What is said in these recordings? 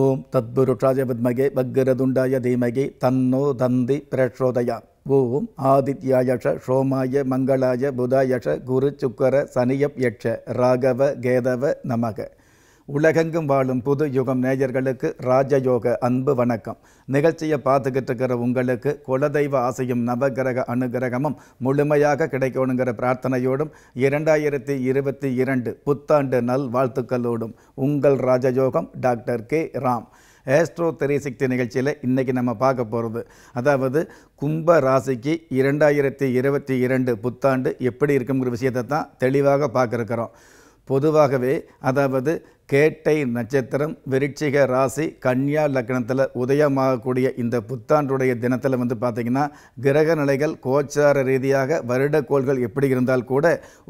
ஓம் தத்புருஷாய வித்மகே பக்கிரதுண்டாய தீமகி தன்னோ தந்தி பிரேஷோதயா ஓம் ஆதித்யாயஷ ஷோமாய மங்களாய புதாயஷ குரு சுக்கர சனியப் யட்ச ராகவ கேதவ நமக உலகெங்கும் வாழும் புது யுகம் நேயர்களுக்கு ராஜயோக அன்பு வணக்கம் நிகழ்ச்சியை பார்த்துக்கிட்டு இருக்கிற உங்களுக்கு குலதெய்வ ஆசையும் நவகிரக அனுகிரகமும் முழுமையாக கிடைக்கணுங்கிற பிரார்த்தனையோடும் இரண்டாயிரத்தி இருபத்தி இரண்டு புத்தாண்டு நல் வாழ்த்துக்களோடும் உங்கள் ராஜயோகம் doctor K Ram astro three நிகழ்ச்சியில் இன்றைக்கி நம்ம பார்க்க போகிறது அதாவது கும்ப ராசிக்கு இரண்டாயிரத்தி இருபத்தி இரண்டு புத்தாண்டு எப்படி இருக்குங்கிற விஷயத்தை தான் தெளிவாக பார்க்குறக்கிறோம் பொதுவாகவே அதாவது கேட்டை நட்சத்திரம் விருட்சிக ராசி கன்யா லக்னத்தில் உதயமாகக்கூடிய இந்த புத்தாண்டுடைய தினத்தில் வந்து பார்த்திங்கன்னா கிரக நிலைகள் கோச்சார ரீதியாக வருடக்கோள்கள் எப்படி இருந்தால் கூட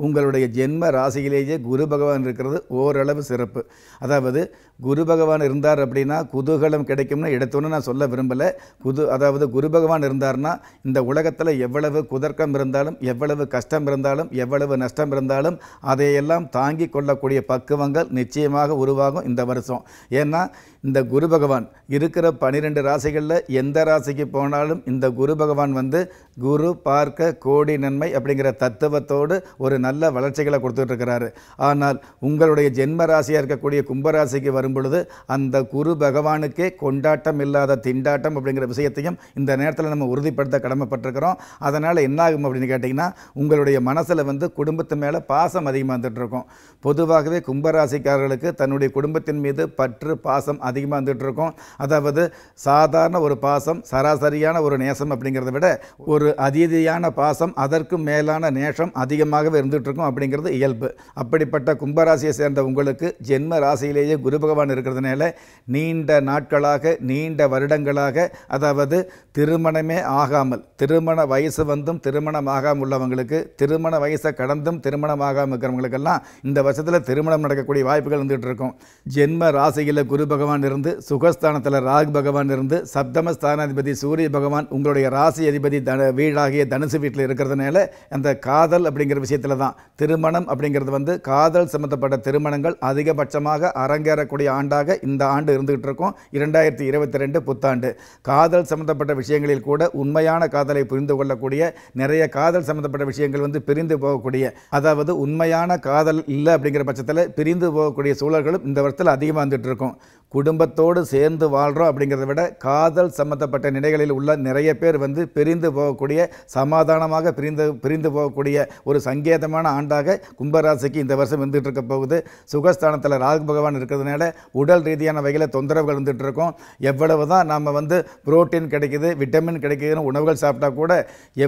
உங்களுடைய ஜென்ம ராசியிலேயே குரு பகவான் இருக்கிறது ஓரளவு சிறப்பு அதாவது குரு பகவான் இருந்தார் அப்படின்னா குதூகலம் கிடைக்கும்னு எடுத்தோன்னு நான் சொல்ல விரும்பலை குது அதாவது குரு பகவான் இருந்தார்னா இந்த உலகத்தில் எவ்வளவு குதர்க்கம் இருந்தாலும் எவ்வளவு கஷ்டம் இருந்தாலும் எவ்வளவு நஷ்டம் இருந்தாலும் அதையெல்லாம் தாங்கி கொள்ளக்கூடிய பக்குவங்கள் நிச்சயமாக உருவாகும் இந்த வருஷம் ஏன்னா இந்த குரு பகவான் இருக்கிற பனிரெண்டு ராசிகளில் எந்த ராசிக்கு போனாலும் இந்த குரு பகவான் வந்து குரு பார்க்க கோடி நன்மை அப்படிங்கிற தத்துவத்தோடு ஒரு நல்ல வளர்ச்சிகளை கொடுத்துட்ருக்கிறாரு ஆனால் உங்களுடைய ஜென்ம ராசியாக இருக்கக்கூடிய கும்பராசிக்கு வரும்பொழுது அந்த குரு பகவானுக்கே கொண்டாட்டம் இல்லாத திண்டாட்டம் அப்படிங்கிற விஷயத்தையும் இந்த நேரத்தில் நம்ம உறுதிப்படுத்த கடமைப்பட்டிருக்கிறோம் அதனால் என்ன ஆகும் அப்படின்னு கேட்டிங்கன்னா உங்களுடைய மனசில் வந்து குடும்பத்து மேலே பாசம் அதிகமாக வந்துட்டுருக்கும் பொதுவாகவே கும்பராசிக்காரர்களுக்கு தன்னுடைய குடும்பத்தின் மீது பற்று பாசம் அதிகமாக இருந்துகிட்டு இருக்கும் அதாவது சாதாரண ஒரு பாசம் சராசரியான ஒரு நேசம் அப்படிங்கிறத விட ஒரு அதீதியான பாசம் அதற்கும் மேலான நேசம் அதிகமாகவே இருக்கும் அப்படிங்கிறது இயல்பு அப்படிப்பட்ட கும்பராசியை சேர்ந்த உங்களுக்கு ஜென்ம ராசியிலேயே குரு பகவான் இருக்கிறதுனால நீண்ட நாட்களாக நீண்ட வருடங்களாக அதாவது திருமணமே ஆகாமல் திருமண வயசு வந்தும் திருமணம் ஆகாமல் உள்ளவங்களுக்கு திருமண வயசை கடந்தும் திருமணம் இருக்கிறவங்களுக்கெல்லாம் இந்த வருஷத்தில் திருமணம் நடக்கக்கூடிய வாய்ப்புகள் வந்துட்டு பார்த்துக்கிட்டுருக்கோம் ஜென்ம ராசியில் குரு பகவான் இருந்து சுகஸ்தானத்தில் ராகு பகவான் இருந்து சப்தமஸ்தானாதிபதி சூரிய பகவான் உங்களுடைய ராசி அதிபதி தன வீடாகிய தனுசு வீட்டில் இருக்கிறதுனால அந்த காதல் அப்படிங்கிற விஷயத்தில் தான் திருமணம் அப்படிங்கிறது வந்து காதல் சம்மந்தப்பட்ட திருமணங்கள் அதிகபட்சமாக அரங்கேறக்கூடிய ஆண்டாக இந்த ஆண்டு இருந்துகிட்டு இருக்கும் இரண்டாயிரத்தி இருபத்தி ரெண்டு புத்தாண்டு காதல் சம்மந்தப்பட்ட விஷயங்களில் கூட உண்மையான காதலை புரிந்து கொள்ளக்கூடிய நிறைய காதல் சம்மந்தப்பட்ட விஷயங்கள் வந்து பிரிந்து போகக்கூடிய அதாவது உண்மையான காதல் இல்லை அப்படிங்கிற பட்சத்தில் பிரிந்து போகக்கூடிய சூழல் சூழல்களும் இந்த வருஷத்தில் அதிகமாக வந்துட்டு இருக்கும் குடும்பத்தோடு சேர்ந்து வாழ்கிறோம் அப்படிங்கிறத விட காதல் சம்மந்தப்பட்ட நிலைகளில் உள்ள நிறைய பேர் வந்து பிரிந்து போகக்கூடிய சமாதானமாக பிரிந்து பிரிந்து போகக்கூடிய ஒரு சங்கேதமான ஆண்டாக கும்பராசிக்கு இந்த வருஷம் இருந்துகிட்டு இருக்க போகுது சுகஸ்தானத்தில் ராகு பகவான் இருக்கிறதுனால உடல் ரீதியான வகையில் தொந்தரவுகள் இருந்துகிட்டு இருக்கோம் எவ்வளவு தான் நாம் வந்து புரோட்டீன் கிடைக்குது விட்டமின் கிடைக்குதுன்னு உணவுகள் சாப்பிட்டா கூட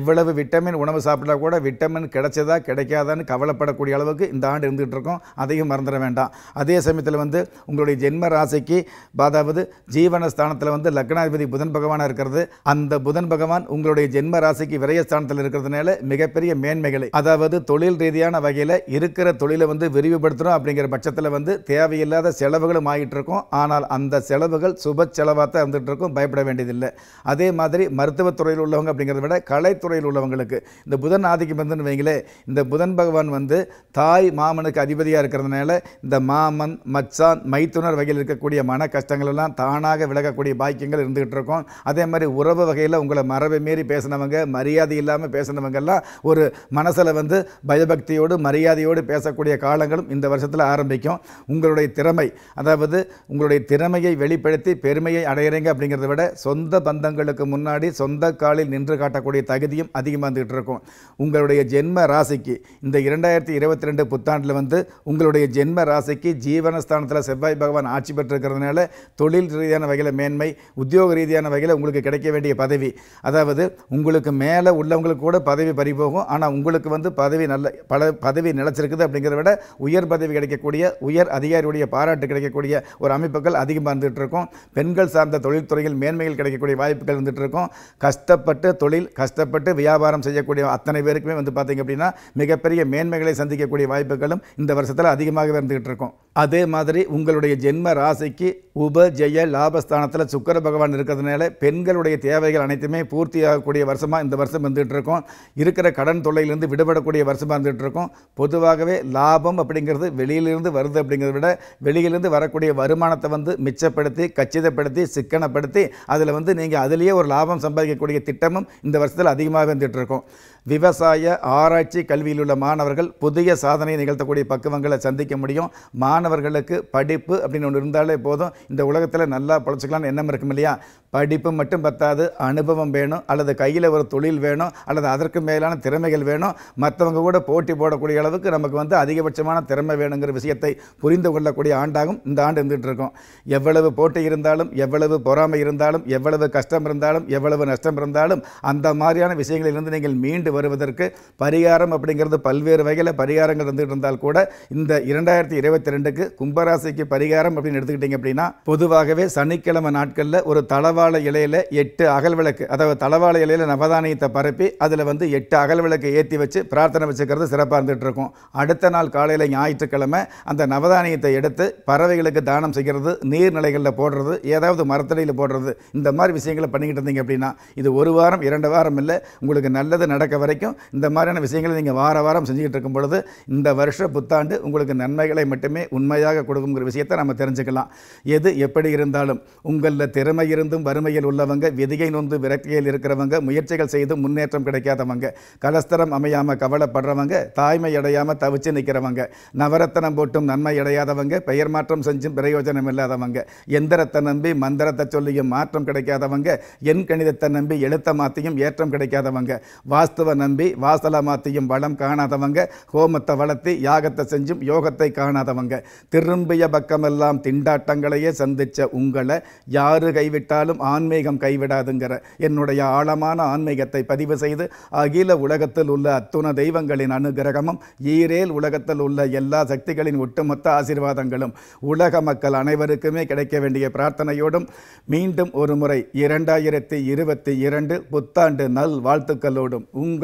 எவ்வளவு விட்டமின் உணவு சாப்பிட்டா கூட விட்டமின் கிடைச்சதா கிடைக்காதான்னு கவலைப்படக்கூடிய அளவுக்கு இந்த ஆண்டு இருந்துகிட்டு இருக்கோம் அதையும் மறந்துட வேண்டாம் அதே சமயத்தில் வந்து உங்களுடைய ஜென்ம ராசிக்கு ராசிக்கு அதாவது ஜீவனஸ்தானத்தில் வந்து லக்னாதிபதி புதன் பகவானாக இருக்கிறது அந்த புதன் பகவான் உங்களுடைய ஜென்ம ராசிக்கு விரயஸ்தானத்தில் இருக்கிறதுனால மிகப்பெரிய மேன்மைகளை அதாவது தொழில் ரீதியான வகையில் இருக்கிற தொழிலை வந்து விரிவுபடுத்துகிறோம் அப்படிங்கிற பட்சத்தில் வந்து தேவையில்லாத செலவுகளும் ஆகிட்டு இருக்கும் ஆனால் அந்த செலவுகள் சுப செலவாக தான் இருந்துகிட்டு இருக்கும் பயப்பட வேண்டியதில்லை அதே மாதிரி மருத்துவத்துறையில் உள்ளவங்க அப்படிங்கிறத விட கலைத்துறையில் உள்ளவங்களுக்கு இந்த புதன் ஆதிக்கம் இருந்துன்னு வைங்களே இந்த புதன் பகவான் வந்து தாய் மாமனுக்கு அதிபதியாக இருக்கிறதுனால இந்த மாமன் மச்சான் மைத்துனர் வகையில் இருக்கக்கூடிய மன கஷ்டங்கள் எல்லாம் தானாக விலகக்கூடிய பாக்கியங்கள் இருந்துகிட்டு இருக்கும் அதே மாதிரி உறவு வகையில் உங்களை மரபை மீறி பேசினவங்க மரியாதை இல்லாமல் பேசினவங்கெல்லாம் ஒரு மனசில் வந்து பயபக்தியோடு மரியாதையோடு பேசக்கூடிய காலங்களும் இந்த வருஷத்தில் ஆரம்பிக்கும் உங்களுடைய திறமை அதாவது உங்களுடைய திறமையை வெளிப்படுத்தி பெருமையை அடையிறீங்க அப்படிங்கிறத விட சொந்த பந்தங்களுக்கு முன்னாடி சொந்த காலில் நின்று காட்டக்கூடிய தகுதியும் அதிகமாக இருந்துகிட்டு இருக்கும் உங்களுடைய ஜென்ம ராசிக்கு இந்த இரண்டாயிரத்தி இருபத்தி ரெண்டு புத்தாண்டில் வந்து உங்களுடைய ஜென்ம ராசிக்கு ஜீவனஸ்தானத்தில் செவ்வாய் பகவான் ஆட்சி பெற்றிருக்கிறது இருக்கிறதுனால தொழில் ரீதியான வகையில் மேன்மை உத்தியோக ரீதியான வகையில் உங்களுக்கு கிடைக்க வேண்டிய பதவி அதாவது உங்களுக்கு மேலே உள்ளவங்களுக்கு கூட பதவி பறிபோகும் ஆனால் உங்களுக்கு வந்து பதவி நல்ல பல பதவி நிலச்சிருக்குது அப்படிங்கிறத விட உயர் பதவி கிடைக்கக்கூடிய உயர் அதிகாரியுடைய பாராட்டு கிடைக்கக்கூடிய ஒரு அமைப்புகள் அதிகமாக இருந்துகிட்டு இருக்கும் பெண்கள் சார்ந்த தொழில்துறையில் மேன்மைகள் கிடைக்கக்கூடிய வாய்ப்புகள் இருந்துகிட்டு இருக்கும் கஷ்டப்பட்டு தொழில் கஷ்டப்பட்டு வியாபாரம் செய்யக்கூடிய அத்தனை பேருக்குமே வந்து பார்த்திங்க அப்படின்னா மிகப்பெரிய மேன்மைகளை சந்திக்கக்கூடிய வாய்ப்புகளும் இந்த வருஷத்தில் அதிகமாகவே இருந்துகிட்டு இருக்கும் அதே மாதிரி உங்களுடைய ஜென்ம ராசிக்கு உப ஜெய லாபஸ்தானத்தில் சுக்கர பகவான் இருக்கிறதுனால பெண்களுடைய தேவைகள் அனைத்துமே பூர்த்தி ஆகக்கூடிய வருஷமாக இந்த வருஷம் இருந்துகிட்டு இருக்கோம் இருக்கிற கடன் தொல்லையிலிருந்து விடுபடக்கூடிய வருஷமாக இருந்துகிட்டு இருக்கோம் பொதுவாகவே லாபம் அப்படிங்கிறது வெளியிலிருந்து வருது அப்படிங்கிறத விட வெளியிலிருந்து வரக்கூடிய வருமானத்தை வந்து மிச்சப்படுத்தி கச்சிதப்படுத்தி சிக்கனப்படுத்தி அதில் வந்து நீங்கள் அதிலேயே ஒரு லாபம் சம்பாதிக்கக்கூடிய திட்டமும் இந்த வருஷத்தில் அதிகமாக இருந்துகிட்டு இருக்கோம் விவசாய ஆராய்ச்சி கல்வியில் உள்ள மாணவர்கள் புதிய சாதனையை நிகழ்த்தக்கூடிய பக்குவங்களை சந்திக்க முடியும் மாணவர்களுக்கு படிப்பு அப்படின்னு ஒன்று இருந்தாலே போதும் இந்த உலகத்தில் நல்லா பிழைச்சிக்கலாம்னு எண்ணம் இருக்கும் இல்லையா படிப்பு மட்டும் பத்தாது அனுபவம் வேணும் அல்லது கையில் ஒரு தொழில் வேணும் அல்லது அதற்கு மேலான திறமைகள் வேணும் மற்றவங்க கூட போட்டி போடக்கூடிய அளவுக்கு நமக்கு வந்து அதிகபட்சமான திறமை வேணுங்கிற விஷயத்தை புரிந்து கொள்ளக்கூடிய ஆண்டாகும் இந்த ஆண்டு இருந்துகிட்டு இருக்கோம் எவ்வளவு போட்டி இருந்தாலும் எவ்வளவு பொறாமை இருந்தாலும் எவ்வளவு கஷ்டம் இருந்தாலும் எவ்வளவு நஷ்டம் இருந்தாலும் அந்த மாதிரியான விஷயங்களிலிருந்து நீங்கள் மீண்டு வருவதற்கு பரிகாரம் அப்படிங்கிறது பல்வேறு வகையில் பரிகாரங்கள் இருந்துகிட்டு இருந்தால் கூட இந்த இரண்டாயிரத்தி இருபத்தி ரெண்டுக்கு கும்பராசிக்கு பரிகாரம் அப்படின்னு எடுத்துக்கிட்டீங்க அப்படின்னா பொதுவாகவே சனிக்கிழமை நாட்களில் ஒரு தளவாழ இலையில் எட்டு அகல் விளக்கு அதாவது தளவாள இலையில் நவதானியத்தை பரப்பி அதில் வந்து எட்டு அகல் விளக்கு ஏற்றி வச்சு பிரார்த்தனை வச்சுக்கிறது சிறப்பாக இருந்துகிட்டு இருக்கும் அடுத்த நாள் காலையில் ஞாயிற்றுக்கிழமை அந்த நவதானியத்தை எடுத்து பறவைகளுக்கு தானம் செய்கிறது நீர்நிலைகளில் போடுறது ஏதாவது மரத்தடியில் போடுறது இந்த மாதிரி விஷயங்களை பண்ணிக்கிட்டு இருந்தீங்க அப்படின்னா இது ஒரு வாரம் இரண்டு வாரம் இல்லை உங்களுக்கு நல்லது நடக்க வரைக்கும் இந்த மாதிரியான விஷயங்களை நீங்கள் வார வாரம் செஞ்சுக்கிட்டு இருக்கும் பொழுது இந்த வருஷ புத்தாண்டு உங்களுக்கு நன்மைகளை மட்டுமே உண்மையாக கொடுக்குங்கிற விஷயத்தை நம்ம தெரிஞ்சுக்கலாம் எது எப்படி இருந்தாலும் உங்களில் திறமை இருந்தும் வறுமையில் உள்ளவங்க விதியை நொந்து விரக்தியில் இருக்கிறவங்க முயற்சிகள் செய்து முன்னேற்றம் கிடைக்காதவங்க கலஸ்தரம் அமையாமல் கவலைப்படுறவங்க தாய்மை அடையாமல் தவிச்சு நிற்கிறவங்க நவரத்தனம் போட்டும் நன்மை அடையாதவங்க பெயர் மாற்றம் செஞ்சும் பிரயோஜனம் இல்லாதவங்க எந்திரத்தை நம்பி மந்திரத்தை சொல்லியும் மாற்றம் கிடைக்காதவங்க எண் கணிதத்தை நம்பி எழுத்த மாற்றியும் ஏற்றம் கிடைக்காதவங்க வாஸ்துவ நம்பி வாசலமாத்தையும் வளம் காணாதவங்க ஹோமத்தை வளர்த்தி யாகத்தை செஞ்சும் யோகத்தை காணாதவங்க திரும்பிய பக்கமெல்லாம் திண்டாட்டங்களையே சந்தித்த உங்களை யாரு கைவிட்டாலும் ஆன்மீகம் கைவிடாதுங்கிற என்னுடைய ஆழமான ஆன்மீகத்தை பதிவு செய்து அகில உலகத்தில் உள்ள அத்துண தெய்வங்களின் அனுகிரகமும் ஈரேல் உலகத்தில் உள்ள எல்லா சக்திகளின் ஒட்டுமொத்த ஆசீர்வாதங்களும் உலக மக்கள் அனைவருக்குமே கிடைக்க வேண்டிய பிரார்த்தனையோடும் மீண்டும் ஒரு முறை இரண்டாயிரத்தி இருபத்தி இரண்டு புத்தாண்டு நல் வாழ்த்துக்களோடும் உங்கள்